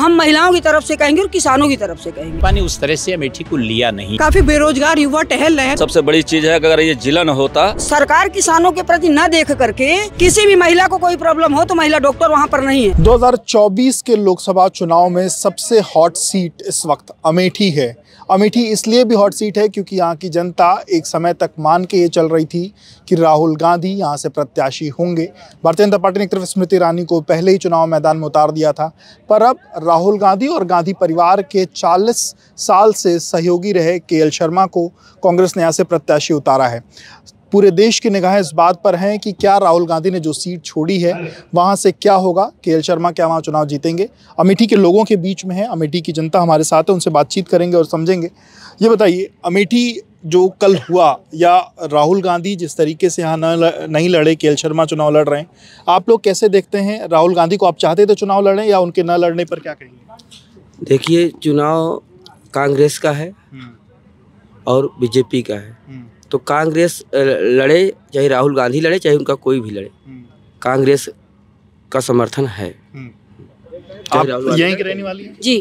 हम महिलाओं की तरफ से कहेंगे और किसानों की तरफ से कहेंगे पानी उस तरह से अमेठी को लिया नहीं काफी बेरोजगार युवा टहल रहे हैं सबसे बड़ी चीज है अगर ये जिला न होता सरकार किसानों के प्रति न देख करके किसी भी महिला को कोई प्रॉब्लम हो तो महिला डॉक्टर वहाँ पर नहीं है दो के लोकसभा चुनाव में सबसे हॉट सीट इस वक्त अमेठी है अमेठी इसलिए भी हॉट सीट है क्योंकि यहाँ की जनता एक समय तक मान के ये चल रही थी कि राहुल गांधी यहाँ से प्रत्याशी होंगे भारतीय जनता पार्टी ने एक तरफ स्मृति ईरानी को पहले ही चुनाव मैदान में उतार दिया था पर अब राहुल गांधी और गांधी परिवार के 40 साल से सहयोगी रहे के शर्मा को कांग्रेस ने यहाँ से प्रत्याशी उतारा है पूरे देश की निगाहें इस बात पर हैं कि क्या राहुल गांधी ने जो सीट छोड़ी है वहाँ से क्या होगा के शर्मा क्या वहाँ चुनाव जीतेंगे अमेठी के लोगों के बीच में है अमेठी की जनता हमारे साथ है उनसे बातचीत करेंगे और समझेंगे ये बताइए अमेठी जो कल हुआ या राहुल गांधी जिस तरीके से यहाँ नहीं लड़े के शर्मा चुनाव लड़ रहे हैं आप लोग कैसे देखते हैं राहुल गांधी को आप चाहते थे चुनाव लड़ें या उनके न लड़ने पर क्या कहेंगे देखिए चुनाव कांग्रेस का है हम्म। और बीजेपी का है हम्म। तो कांग्रेस लड़े चाहे राहुल गांधी लड़े चाहे उनका कोई भी लड़े हम्म। कांग्रेस का समर्थन है हम्म। आप यहीं रहने वाली हैं जी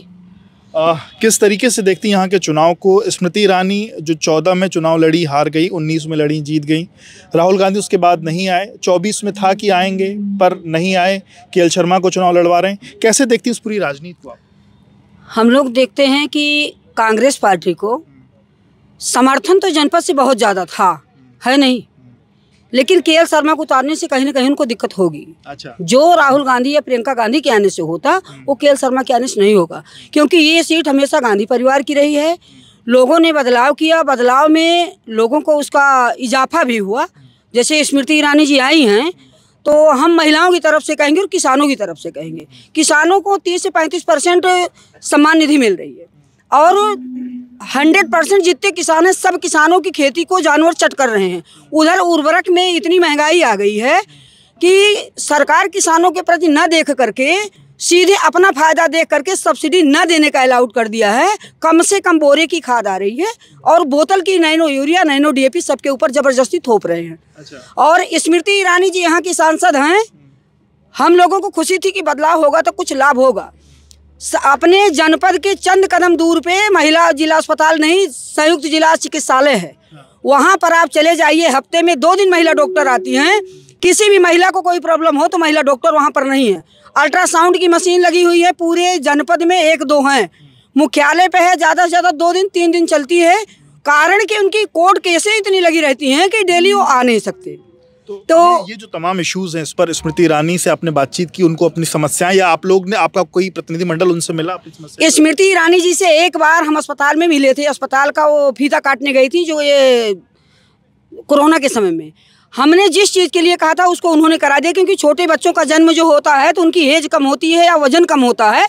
आ, किस तरीके से देखती हैं यहाँ के चुनाव को स्मृति ईरानी जो चौदह में चुनाव लड़ी हार गई उन्नीस में लड़ी जीत गई राहुल गांधी उसके बाद नहीं आए चौबीस में था कि आएंगे पर नहीं आए के एल शर्मा को चुनाव लड़वा रहे हैं कैसे देखती हैं इस पूरी राजनीति को आप हम लोग देखते हैं कि कांग्रेस पार्टी को समर्थन तो जनपद से बहुत ज़्यादा था है नहीं लेकिन के एल शर्मा को उतारने से कहीं ना कहीं उनको दिक्कत होगी अच्छा जो राहुल गांधी या प्रियंका गांधी के आने से होता हम्म। वो के एल शर्मा के आने से नहीं होगा क्योंकि ये सीट हमेशा गांधी परिवार की रही है लोगों ने बदलाव किया बदलाव में लोगों को उसका इजाफा भी हुआ जैसे स्मृति ईरानी जी आई हैं तो हम महिलाओं की तरफ से कहेंगे और किसानों की तरफ से कहेंगे किसानों को तीस से पैंतीस परसेंट सम्मान निधि मिल रही है और हंड्रेड परसेंट जितने किसान हैं सब किसानों की खेती को जानवर चट कर रहे हैं उधर उर्वरक में इतनी महंगाई आ गई है कि सरकार किसानों के प्रति न देख करके सीधे अपना फायदा देख करके सब्सिडी न देने का अलाउट कर दिया है कम से कम बोरे की खाद आ रही है और बोतल की नैनो यूरिया नैनो डीएपी सबके ऊपर जबरदस्ती थोप रहे हैं अच्छा। और स्मृति ईरानी जी यहाँ की सांसद हैं हम लोगों को खुशी थी कि बदलाव होगा तो कुछ लाभ होगा अपने जनपद के चंद कदम दूर पे महिला जिला अस्पताल नहीं संयुक्त जिला चिकित्सालय है वहाँ पर आप चले जाइए हफ्ते में दो दिन महिला डॉक्टर आती हैं किसी भी महिला को कोई प्रॉब्लम हो तो महिला डॉक्टर वहाँ पर नहीं है अल्ट्रासाउंड की मशीन लगी हुई है पूरे जनपद में एक दो हैं मुख्यालय पे है ज़्यादा से ज़्यादा दो दिन तीन दिन चलती है कारण कि उनकी कोर्ट केसें इतनी लगी रहती हैं कि डेली वो आ नहीं सकते तो, तो, ये, ये जो तमाम इश्यूज हैं इस पर स्मृति ईरानी से आपने बातचीत की उनको अपनी समस्याएं या आप लोग ने आपका कोई प्रतिनिधिमंडल उनसे मिला अपनी स्मृति ईरानी जी से एक बार हम अस्पताल में मिले थे अस्पताल का वो फीता काटने गई थी जो ये कोरोना के समय में हमने जिस चीज़ के लिए कहा था उसको उन्होंने करा दिया क्योंकि छोटे बच्चों का जन्म जो होता है तो उनकी एज कम होती है या वजन कम होता है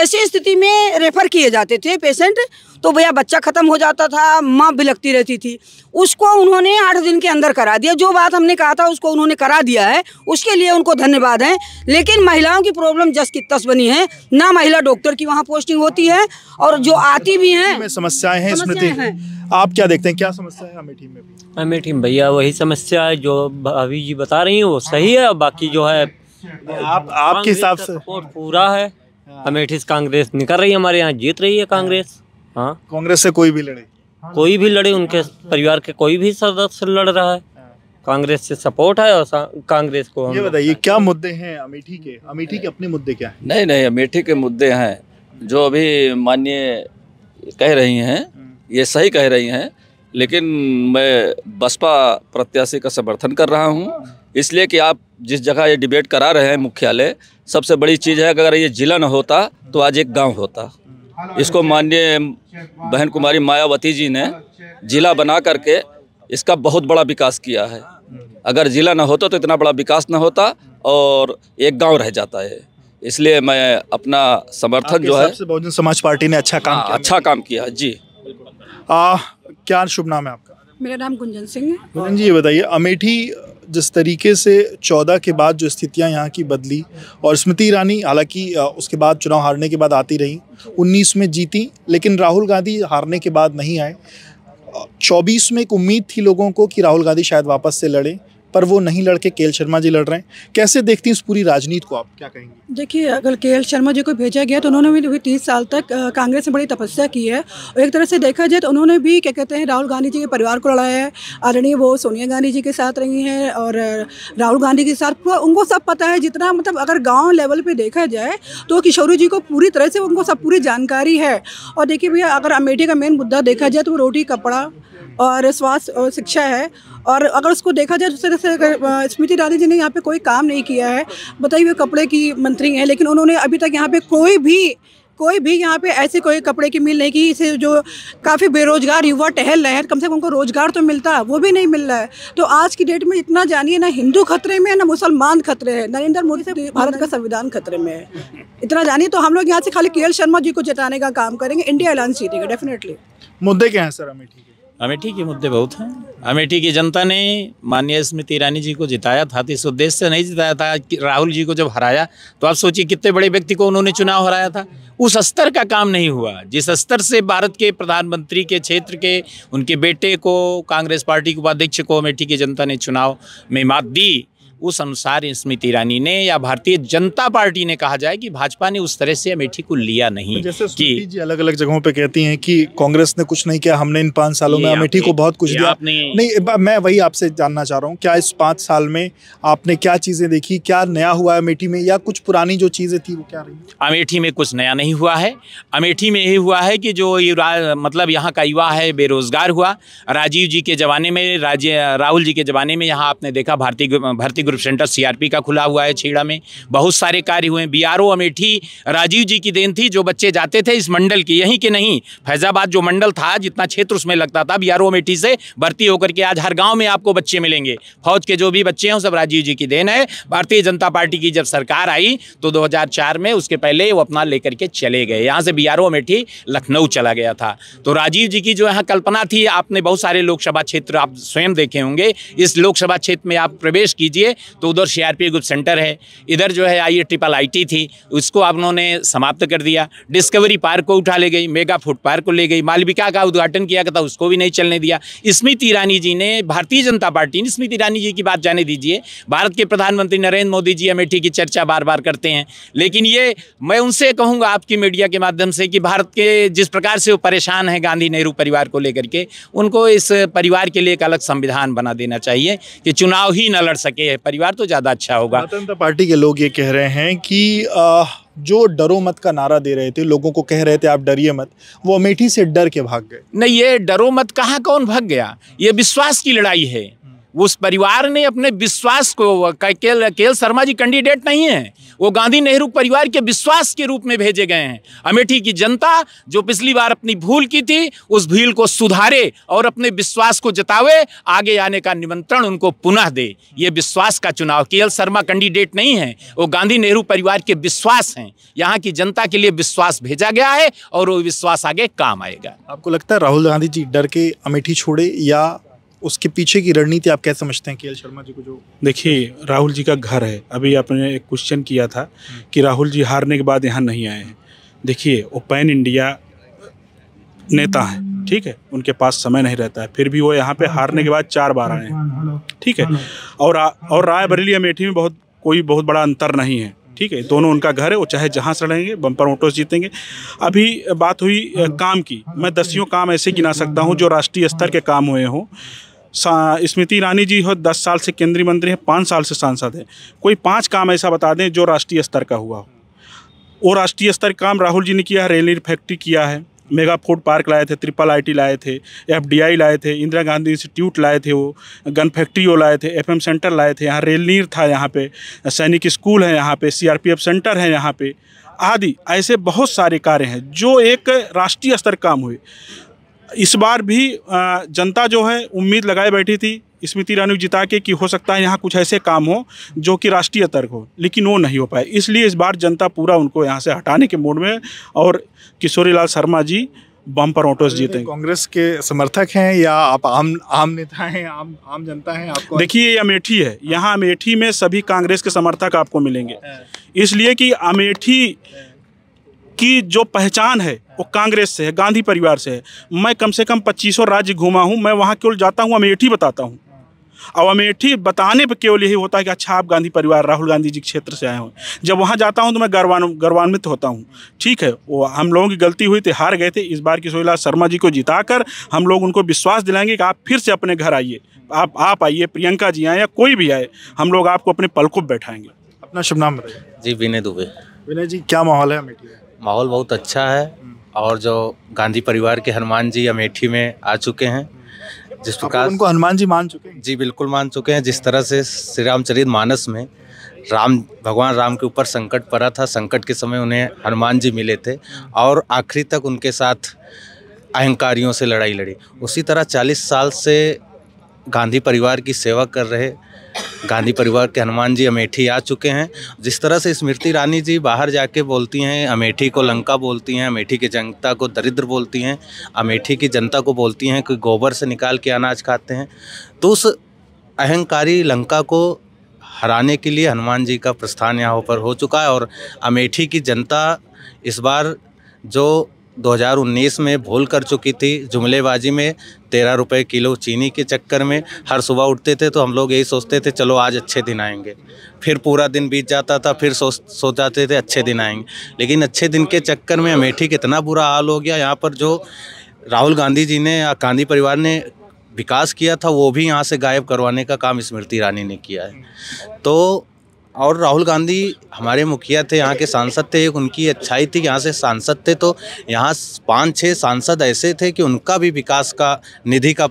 ऐसी स्थिति में रेफ़र किए जाते थे पेशेंट तो भैया बच्चा ख़त्म हो जाता था माँ बिलकती रहती थी उसको उन्होंने आठ दिन के अंदर करा दिया जो बात हमने कहा था उसको उन्होंने करा दिया है उसके लिए उनको धन्यवाद है लेकिन महिलाओं की प्रॉब्लम जस की तस बनी है ना महिला डॉक्टर की वहाँ पोस्टिंग होती है और जो आती भी हैं समस्याएं हैं स्मृति आप क्या देखते हैं क्या समस्या है अमेठी में अमेठी में भैया वही समस्या है जो अभी जी बता रही हैं वो सही है बाकी जो है आप आपके हिसाब से पूरा है अमेठी से कांग्रेस निकल रही है हमारे यहाँ जीत रही है कांग्रेस हाँ कांग्रेस से कोई भी लड़े कोई भी लड़े उनके परिवार के कोई भी सदस्य लड़ रहा है हाँ। कांग्रेस से सपोर्ट है और कांग्रेस को ये बताइए क्या मुद्दे हैं अमेठी के अमेठी के अपने मुद्दे क्या है नहीं नहीं अमेठी के मुद्दे हैं जो अभी माननीय कह रही हैं हम्म। ये सही कह रही हैं लेकिन मैं बसपा प्रत्याशी का समर्थन कर रहा हूँ इसलिए कि आप जिस जगह ये डिबेट करा रहे हैं मुख्यालय सबसे बड़ी चीज़ है अगर ये जिला न होता तो आज एक गाँव होता इसको माननीय बहन कुमारी मायावती जी ने जिला बना करके इसका बहुत बड़ा विकास किया है अगर ज़िला ना होता तो इतना बड़ा विकास ना होता और एक गांव रह जाता है इसलिए मैं अपना समर्थन जो है बहुजन समाज पार्टी ने अच्छा काम हाँ, किया अच्छा काम किया जी आ, क्या शुभ नाम है आपका मेरा नाम गुंजन सिंह है गुंजन जी ये बताइए अमेठी जिस तरीके से चौदह के बाद जो स्थितियां यहाँ की बदली और स्मृति ईरानी हालांकि उसके बाद चुनाव हारने के बाद आती रही उन्नीस में जीती लेकिन राहुल गांधी हारने के बाद नहीं आए चौबीस में एक उम्मीद थी लोगों को कि राहुल गांधी शायद वापस से लड़े पर वो नहीं लड़के के एल शर्मा जी लड़ रहे हैं कैसे देखती हैं इस पूरी राजनीति को आप क्या कहेंगे देखिए अगर के एल शर्मा जी को भेजा गया तो उन्होंने भी तीस साल तक कांग्रेस में बड़ी तपस्या की है और एक तरह से देखा जाए तो उन्होंने भी क्या कहते हैं राहुल गांधी जी के परिवार को लड़ाया है आदरणीय वो सोनिया गांधी जी के साथ रही हैं और राहुल गांधी के साथ उनको सब पता है जितना मतलब अगर गाँव लेवल पर देखा जाए तो किशोरी जी को पूरी तरह से उनको सब पूरी जानकारी है और देखिए भैया अगर अमेठी का मेन मुद्दा देखा जाए तो वो रोटी कपड़ा और स्वास्थ्य और शिक्षा है और अगर उसको देखा जाए दूसरे तो से अगर स्मृति ईरानी जी ने यहाँ पे कोई काम नहीं किया है बताइए वे कपड़े की मंत्री हैं लेकिन उन्होंने अभी तक यहाँ पे कोई भी कोई भी यहाँ पे ऐसे कोई कपड़े की मिल नहीं की इसे जो काफ़ी बेरोजगार युवा टहल रहे हैं कम से कम उनको रोजगार तो मिलता है वो भी नहीं मिल रहा है तो आज की डेट में इतना जानिए ना हिंदू खतरे में है ना मुसलमान खतरे हैं नरेंद्र मोदी से भारत का संविधान खतरे में है इतना जानिए तो हम लोग यहाँ से खाली के शर्मा जी को जताने का काम करेंगे इंडिया अलायंस जीतेगा डेफिनेटली मुद्दे क्या हैं सर अमेठी के अमेठी के मुद्दे बहुत हैं अमेठी की जनता ने माननीय स्मृति ईरानी जी को जिताया था तो इस उद्देश्य से नहीं जिताया था कि राहुल जी को जब हराया तो आप सोचिए कितने बड़े व्यक्ति को उन्होंने चुनाव हराया था उस स्तर का काम नहीं हुआ जिस स्तर से भारत के प्रधानमंत्री के क्षेत्र के उनके बेटे को कांग्रेस पार्टी के उपाध्यक्ष को अमेठी की जनता ने चुनाव में मात दी उस अनुसार स्मृति ईरानी ने या भारतीय जनता पार्टी ने कहा जाए कि भाजपा ने उस तरह से अमेठी को लिया नहीं तो कि अलग अलग जगहों पे कहती हैं कि कांग्रेस ने कुछ नहीं किया हमने इन पांच सालों में अमेठी को बहुत कुछ दिया नहीं, नहीं मैं वही आपसे जानना चाह रहा हूँ क्या इस पांच साल में आपने क्या चीज़ें देखी क्या नया हुआ है अमेठी में या कुछ पुरानी जो चीज़ें थी वो क्या रही अमेठी में कुछ नया नहीं हुआ है अमेठी में यही हुआ है कि जो मतलब यहाँ का युवा है बेरोजगार हुआ राजीव जी के ज़माने में राजीव राहुल जी के ज़माने में यहाँ आपने देखा भारतीय भारतीय ग्रुप सेंटर सीआरपी का खुला हुआ है छेड़ा में बहुत सारे कार्य हुए हैं बी अमेठी राजीव जी की देन थी जो बच्चे जाते थे इस मंडल की यहीं के नहीं फैजाबाद जो मंडल था जितना क्षेत्र उसमें लगता था बी अमेठी से भर्ती होकर के आज हर गाँव में आपको बच्चे मिलेंगे फौज के जो भी बच्चे हैं सब राजीव जी की देन है भारतीय जनता पार्टी की जब सरकार आई तो दो में उसके पहले वो अपना लेकर के चले गए यहाँ से बी अमेठी लखनऊ चला गया था तो राजीव जी की जो यहाँ कल्पना थी आपने बहुत सारे लोकसभा क्षेत्र आप स्वयं देखे होंगे इस लोकसभा क्षेत्र में आप प्रवेश कीजिए तो उधर सी ग्रुप सेंटर है इधर जो है आई ट्रिपल आई थी उसको आप उन्होंने समाप्त कर दिया डिस्कवरी पार्क को उठा ले गई मेगा फूड पार्क को ले गई मालविका का उद्घाटन किया था उसको भी नहीं चलने दिया स्मृति ईरानी जी ने भारतीय जनता पार्टी ने स्मृति ईरानी जी की बात जाने दीजिए भारत के प्रधानमंत्री नरेंद्र मोदी जी अमेठी की चर्चा बार बार करते हैं लेकिन ये मैं उनसे कहूँगा आपकी मीडिया के माध्यम से कि भारत के जिस प्रकार से वो परेशान हैं गांधी नेहरू परिवार को लेकर के उनको इस परिवार के लिए एक अलग संविधान बना देना चाहिए कि चुनाव ही न लड़ सके परिवार तो ज़्यादा अच्छा होगा जनता पार्टी के लोग ये कह रहे हैं कि आ, जो डरो मत का नारा दे रहे थे लोगों को कह रहे थे आप डरिए मत वो अमेठी से डर के भाग गए नहीं ये डरो मत कहा कौन भाग गया ये विश्वास की लड़ाई है उस परिवार ने अपने विश्वास को केल केएल शर्मा जी कैंडिडेट नहीं है वो गांधी नेहरू परिवार के विश्वास के रूप में भेजे गए हैं अमेठी की जनता जो पिछली बार अपनी भूल की थी उस भूल को सुधारे और अपने विश्वास को जतावे आगे आने का निमंत्रण उनको पुनः दे ये विश्वास का चुनाव के शर्मा कैंडिडेट नहीं है वो गांधी नेहरू परिवार के विश्वास हैं यहाँ की जनता के लिए विश्वास भेजा गया है और वो विश्वास आगे काम आएगा आपको लगता है राहुल गांधी जी डर के अमेठी छोड़े या उसके पीछे की रणनीति आप क्या समझते हैं के शर्मा जी को जो देखिए राहुल जी का घर है अभी आपने एक क्वेश्चन किया था कि राहुल जी हारने के बाद यहाँ नहीं आए हैं देखिए वो पैन इंडिया नेता हैं ठीक है उनके पास समय नहीं रहता है फिर भी वो यहाँ पे हारने के बाद चार बार आए हैं ठीक है और और राय बरेली अमेठी में बहुत कोई बहुत बड़ा अंतर नहीं है ठीक है दोनों उनका घर है वो चाहे जहाँ से लड़ेंगे बम्पर ऑटोस जीतेंगे अभी बात हुई काम की मैं दसियों काम ऐसे गिना सकता हूँ जो राष्ट्रीय स्तर के काम हुए हों स्मृति ईरानी जी हो दस साल से केंद्रीय मंत्री हैं पाँच साल से सांसद हैं कोई पाँच काम ऐसा बता दें जो राष्ट्रीय स्तर का हुआ हो वो राष्ट्रीय स्तर काम राहुल जी ने किया है रेलवे फैक्ट्री किया है मेगा फूड पार्क लाए थे ट्रिपल आईटी लाए थे एफडीआई लाए थे इंदिरा गांधी इंस्टीट्यूट लाए थे वो गन फैक्ट्री वो लाए थे एफएम सेंटर लाए थे यहाँ रेल नीर था यहाँ पे सैनिक स्कूल है यहाँ पे सीआरपीएफ सेंटर है यहाँ पे आदि ऐसे बहुत सारे कार्य हैं जो एक राष्ट्रीय स्तर काम हुए इस बार भी जनता जो है उम्मीद लगाए बैठी थी स्मृति ईरानी जिता के कि हो सकता है यहाँ कुछ ऐसे काम हो जो कि राष्ट्रीय तर्क हो लेकिन वो नहीं हो पाए इसलिए इस बार जनता पूरा उनको यहाँ से हटाने के मोड में और किशोरी लाल शर्मा जी बम पर ऑटोस जीते कांग्रेस के समर्थक हैं या आप आम आम नेता हैं आम आम जनता हैं आपको देखिए ये अमेठी है यहाँ अमेठी में सभी कांग्रेस के समर्थक आपको मिलेंगे हाँ। इसलिए कि अमेठी की जो पहचान है वो कांग्रेस से है गांधी परिवार से है मैं कम से कम पच्चीसों राज्य घूमा हूँ मैं वहाँ केवल जाता हूँ अमेठी बताता हूँ अब अमेठी बताने पर केवल यही होता है कि अच्छा आप गांधी परिवार राहुल गांधी जी क्षेत्र से आए हो जब वहाँ जाता हूँ तो मैं गर्वान गर्वान्वित होता हूँ ठीक है वो हम लोगों की गलती हुई थी हार गए थे इस बार सोहिला शर्मा जी को जिता कर हम लोग उनको विश्वास दिलाएंगे कि आप फिर से अपने घर आइए आप आप आइए प्रियंका जी आए या कोई भी आए हम लोग आपको अपने पल को बैठाएंगे अपना शुभ नाम जी विनय दुबे विनय जी क्या माहौल है अमेठी माहौल बहुत अच्छा है हम्म। और जो गांधी परिवार के हनुमान जी अमेठी में आ चुके हैं जिस प्रकार उनको हनुमान जी मान चुके हैं जी बिल्कुल मान चुके हैं जिस तरह से श्री रामचरित मानस में राम भगवान राम के ऊपर संकट पड़ा था संकट के समय उन्हें हनुमान जी मिले थे और आखिरी तक उनके साथ अहंकारियों से लड़ाई लड़ी उसी तरह 40 साल से गांधी परिवार की सेवा कर रहे गांधी परिवार के हनुमान जी अमेठी आ चुके हैं जिस तरह से स्मृति रानी जी बाहर जाके बोलती हैं अमेठी को लंका बोलती हैं अमेठी की जनता को दरिद्र बोलती हैं अमेठी की जनता को बोलती हैं कि गोबर से निकाल के अनाज खाते हैं तो उस अहंकारी लंका को हराने के लिए हनुमान जी का प्रस्थान यहाँ पर हो चुका है और अमेठी की जनता इस बार जो 2019 में भूल कर चुकी थी जुमलेबाजी में तेरह रुपये किलो चीनी के चक्कर में हर सुबह उठते थे तो हम लोग यही सोचते थे चलो आज अच्छे दिन आएंगे फिर पूरा दिन बीत जाता था फिर सोच सो जाते थे अच्छे दिन आएंगे लेकिन अच्छे दिन के चक्कर में अमेठी का इतना बुरा हाल हो गया यहाँ पर जो राहुल गांधी जी ने या गांधी परिवार ने विकास किया था वो भी यहाँ से गायब करवाने का काम स्मृति ईरानी ने किया है तो और राहुल गांधी हमारे मुखिया थे यहाँ के सांसद थे उनकी अच्छाई थी यहाँ से सांसद थे तो यहाँ पाँच छः सांसद ऐसे थे कि उनका भी विकास का निधि का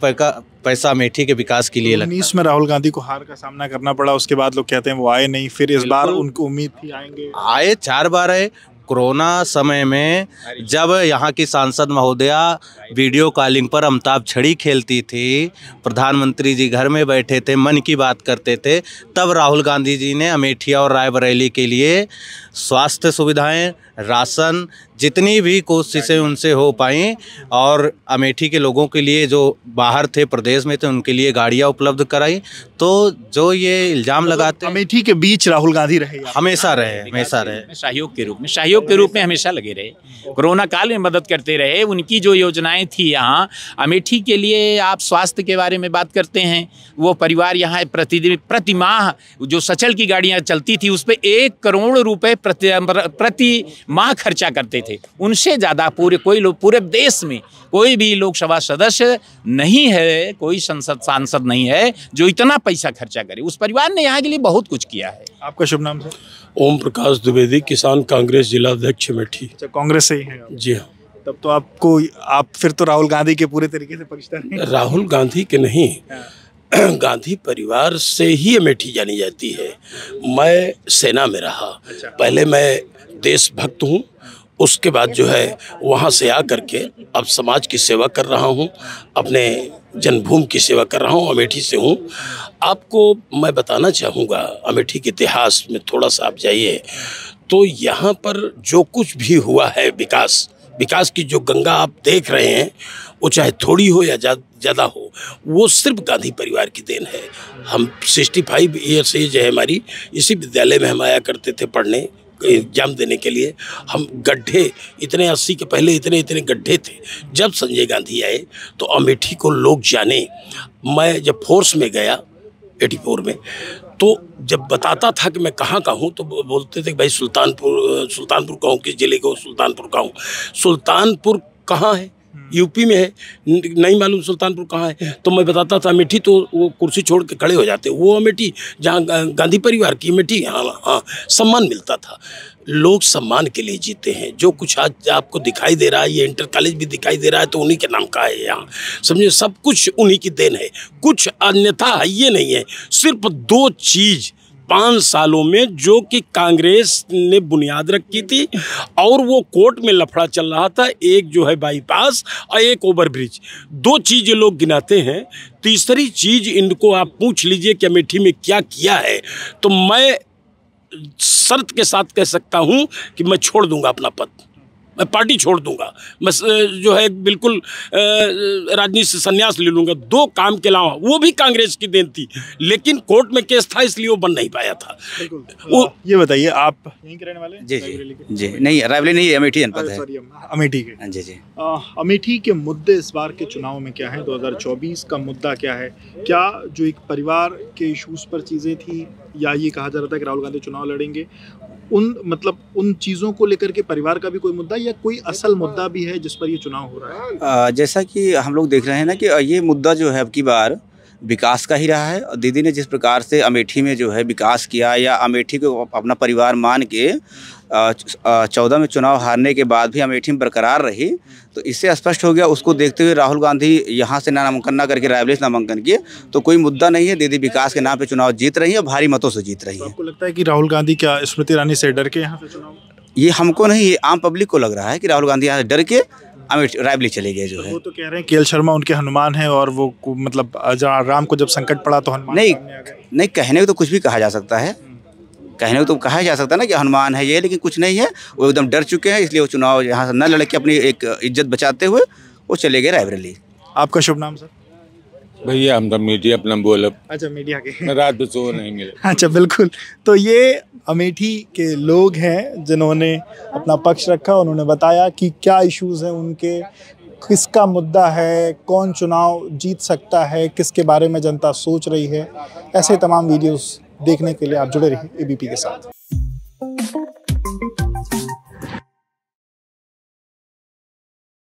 पैसा मेठी के विकास के लिए लगा इसमें राहुल गांधी को हार का सामना करना पड़ा उसके बाद लोग कहते हैं वो आए नहीं फिर इस बार उनको उम्मीद थी आएंगे आए चार बार आए कोरोना समय में जब यहाँ की सांसद महोदया वीडियो कॉलिंग पर अमिताभ छड़ी खेलती थी प्रधानमंत्री जी घर में बैठे थे मन की बात करते थे तब राहुल गांधी जी ने अमेठिया और रायबरेली के लिए स्वास्थ्य सुविधाएं राशन जितनी भी कोशिशें उनसे हो पाई और अमेठी के लोगों के लिए जो बाहर थे प्रदेश में थे उनके लिए गाड़ियाँ उपलब्ध कराई तो जो ये इल्ज़ाम मतलब लगाते अमेठी के बीच राहुल गांधी रहे हमेशा रहे हमेशा रहे सहयोग के रूप में सहयोग के रूप में हमेशा लगे रहे कोरोना काल में मदद करते रहे उनकी जो योजनाएँ थी यहाँ अमेठी के लिए आप स्वास्थ्य के बारे में बात करते हैं वो परिवार यहाँ प्रतिदिन प्रतिमाह जो सचल की गाड़ियाँ चलती थी उस पर एक करोड़ रुपये प्रति माँ खर्चा करते थे उनसे ज़्यादा पूरे कोई लोग पूरे देश में कोई भी लोकसभा सदस्य नहीं है कोई संसद सांसद नहीं है जो इतना पैसा खर्चा करे उस परिवार ने यहाँ के लिए बहुत कुछ किया है आपका शुभ नाम सर ओम प्रकाश द्विवेदी किसान कांग्रेस जिला अध्यक्ष मेठी अच्छा, कांग्रेस से ही है जी हाँ तब तो आपको आप फिर तो राहुल गांधी के पूरे तरीके से पाकिस्तान राहुल गांधी के नहीं हाँ। गांधी परिवार से ही अमेठी जानी जाती है मैं सेना में रहा अच्छा। पहले मैं देशभक्त हूँ उसके बाद जो है वहाँ से आ करके अब समाज की सेवा कर रहा हूँ अपने जन्मभूमि की सेवा कर रहा हूँ अमेठी से हूँ आपको मैं बताना चाहूँगा अमेठी के इतिहास में थोड़ा सा आप जाइए तो यहाँ पर जो कुछ भी हुआ है विकास विकास की जो गंगा आप देख रहे हैं वो चाहे थोड़ी हो या ज़्यादा हो वो सिर्फ गांधी परिवार की देन है हम सिक्सटी फाइव ईयर्स एज है हमारी इसी विद्यालय में हम आया करते थे पढ़ने एग्जाम देने के लिए हम गड्ढे इतने अस्सी के पहले इतने इतने गड्ढे थे जब संजय गांधी आए तो अमेठी को लोग जाने मैं जब फोर्स में गया एटी फोर में तो जब बताता था कि मैं कहाँ का हूँ तो बोलते थे कि भाई सुल्तानपुर सुल्तानपुर का हूँ किस जिले का हूँ सुल्तानपुर का हूँ सुल्तानपुर कहाँ है हम्म। यूपी में है नहीं मालूम सुल्तानपुर कहाँ है तो मैं बताता था अमेठी तो वो कुर्सी छोड़ के खड़े हो जाते वो अमेठी जहाँ गांधी परिवार की अमेठी हाँ हाँ सम्मान मिलता था लोग सम्मान के लिए जीते हैं जो कुछ आज आपको दिखाई दे रहा है ये इंटर कॉलेज भी दिखाई दे रहा है तो उन्हीं के नाम का है यहाँ समझे सब कुछ उन्हीं की देन है कुछ अन्यथा है ये नहीं है सिर्फ दो चीज़ पाँच सालों में जो कि कांग्रेस ने बुनियाद रखी थी और वो कोर्ट में लफड़ा चल रहा था एक जो है बाईपास और एक ओवरब्रिज दो चीज़ें लोग गिनाते हैं तीसरी चीज़ इनको आप पूछ लीजिए कि अमेठी में क्या किया है तो मैं शर्त के साथ कह सकता हूँ कि मैं छोड़ दूंगा अपना पद मैं पार्टी छोड़ दूंगा मैं जो है बिल्कुल राजनीति से संन्यास ले लूँगा दो काम के अलावा वो भी कांग्रेस की देन थी लेकिन कोर्ट में केस था इसलिए वो बन नहीं पाया था वो ये बताइए आप यहीं के रहने वाले जी जी जी नहीं रायबरेली नहीं अमेठी जनपद है अमेठी हाँ, जी जी अमेठी के मुद्दे इस बार के चुनाव में क्या है दो का मुद्दा क्या है क्या जो एक परिवार के इशूज़ पर चीज़ें थी या ये कहा जा रहा था कि राहुल गांधी चुनाव लड़ेंगे उन मतलब उन चीज़ों को लेकर के परिवार का भी कोई मुद्दा या कोई असल मुद्दा भी है जिस पर ये चुनाव हो रहा है हाँ। आ, जैसा कि हम लोग देख रहे हैं ना कि ये मुद्दा जो है अब की बार विकास का ही रहा है और दीदी ने जिस प्रकार से अमेठी में जो है विकास किया या अमेठी को अपना परिवार मान के चौदह में चुनाव हारने के बाद भी अमेठी में बरकरार रही तो इससे स्पष्ट हो गया उसको देखते हुए राहुल गांधी यहाँ से नामांकन ना करके से नामांकन किए तो कोई मुद्दा नहीं है दीदी विकास के नाम पर चुनाव जीत रही है भारी मतों से जीत रही तो है आपको लगता है कि राहुल गांधी क्या स्मृति ईरानी से डर के यहाँ से चुनाव ये हमको नहीं ये आम पब्लिक को लग रहा है कि राहुल गांधी यहाँ से डर के अमित रायबली चले गए जो तो है वो तो कह रहे हैं के एल शर्मा उनके हनुमान हैं और वो मतलब राम को जब संकट पड़ा तो हनुमान नहीं नहीं कहने को तो कुछ भी कहा जा सकता है कहने को तो कहा जा सकता ना कि हनुमान है ये लेकिन कुछ नहीं है वो एकदम डर चुके हैं इसलिए वो चुनाव यहाँ से न लड़के अपनी एक इज्जत बचाते हुए वो चले गए रायबरेली आपका शुभ नाम सर भैया हम तो मीडिया अपना बोल अच्छा मीडिया के रात सो नहीं मिले अच्छा बिल्कुल तो ये अमेठी के लोग हैं जिन्होंने अपना पक्ष रखा उन्होंने बताया कि क्या इश्यूज़ हैं उनके किसका मुद्दा है कौन चुनाव जीत सकता है किसके बारे में जनता सोच रही है ऐसे तमाम वीडियोस देखने के लिए आप जुड़े रहिए एबीपी के साथ